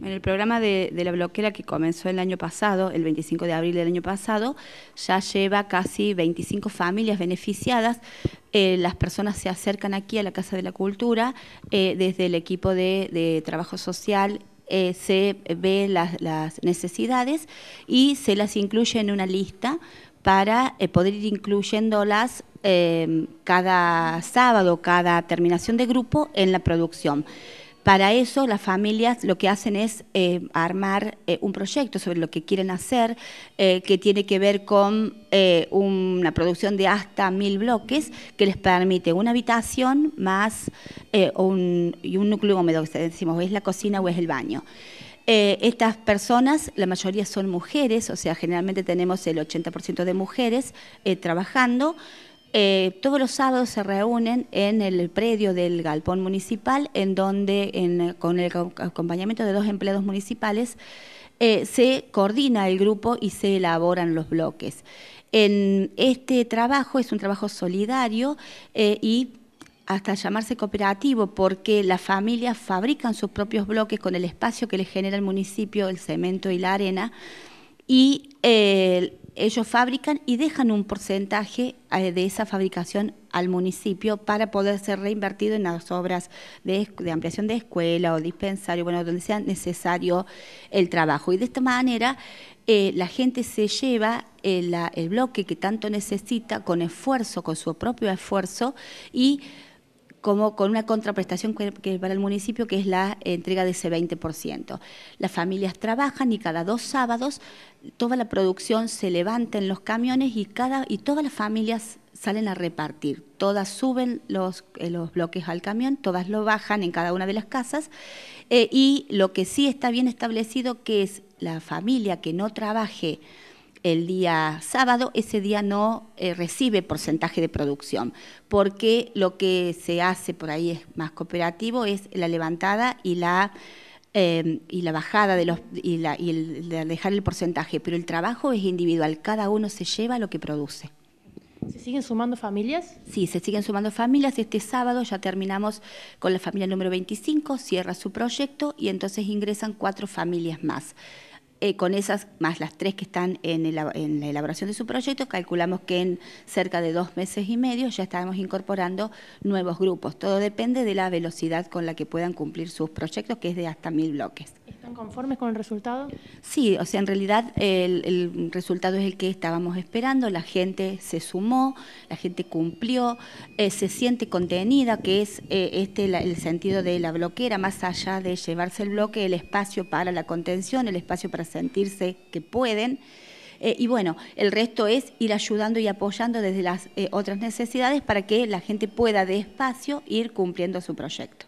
En el programa de, la bloquera que comenzó el año pasado, el 25 de abril del año pasado, ya lleva casi 25 familias beneficiadas. Eh, las personas se acercan aquí a la Casa de la Cultura eh, desde el equipo de, trabajo social eh, se ven las, necesidades y se las incluye en una lista para poder ir incluyéndolas cada sábado, cada terminación de grupo en la producción. Para eso las familias lo que hacen es eh, armar eh, un proyecto sobre lo que quieren hacer, eh, que tiene que ver con una producción de hasta mil bloques, que les permite una habitación más un, y un núcleo húmedo, que decimos, es la cocina o es el baño. estas personas, la mayoría son mujeres, o sea, generalmente tenemos el 80% de mujeres trabajando. Eh, todos los sábados se reúnen en el predio del galpón municipal, en donde con el acompañamiento de dos empleados municipales eh, se coordina el grupo y se elaboran los bloques. este trabajo es un trabajo solidario eh, y hasta llamarse cooperativo, porque las familias fabrican sus propios bloques con el espacio que les genera el municipio, el cemento y la arena, y ellos fabrican y dejan un porcentaje eh, de esa fabricación al municipio para poder ser reinvertido en las obras de, ampliación de escuela o dispensario, bueno, donde sea necesario el trabajo. Y de esta manera eh, la gente se lleva el, eh, el bloque que tanto necesita con esfuerzo, con su propio esfuerzo y como con una contraprestación que, para el municipio, que es la eh, entrega de ese 20%. Las familias trabajan y cada dos sábados toda la producción se levanta en los camiones y, cada, y todas las familias salen a repartir. Todas suben los, eh, los, bloques al camión, todas lo bajan en cada una de las casas. Eh, y lo que sí está bien establecido que es la familia que no trabaje el día sábado, ese día no eh, recibe porcentaje de producción, porque lo que se hace por ahí es más cooperativo, es la levantada y la, em, y la bajada de los, y, la, y el, dejar el porcentaje, pero el trabajo es individual, cada uno se lleva lo que produce. ¿Se siguen sumando familias? Sí, se siguen sumando familias. Este sábado ya terminamos con la familia número 25, cierra su proyecto y entonces ingresan cuatro familias más. Eh, con esas, más las tres que están en, en, la elaboración de su proyecto, calculamos que en cerca de dos meses y medio ya estamos incorporando nuevos grupos. Todo depende de la velocidad con la que puedan cumplir sus proyectos, que es de hasta mil bloques. ¿Están conformes con el resultado? Sí, o sea, en realidad el, resultado es el que estábamos esperando, la gente se sumó, la gente cumplió, eh, se siente contenida, que es eh, este el sentido de la bloquera, más allá de llevarse el bloque, el espacio para la contención, el espacio para sentirse que pueden. Eh, y bueno, el resto es ir ayudando y apoyando desde las otras necesidades para que la gente pueda de espacio ir cumpliendo su proyecto.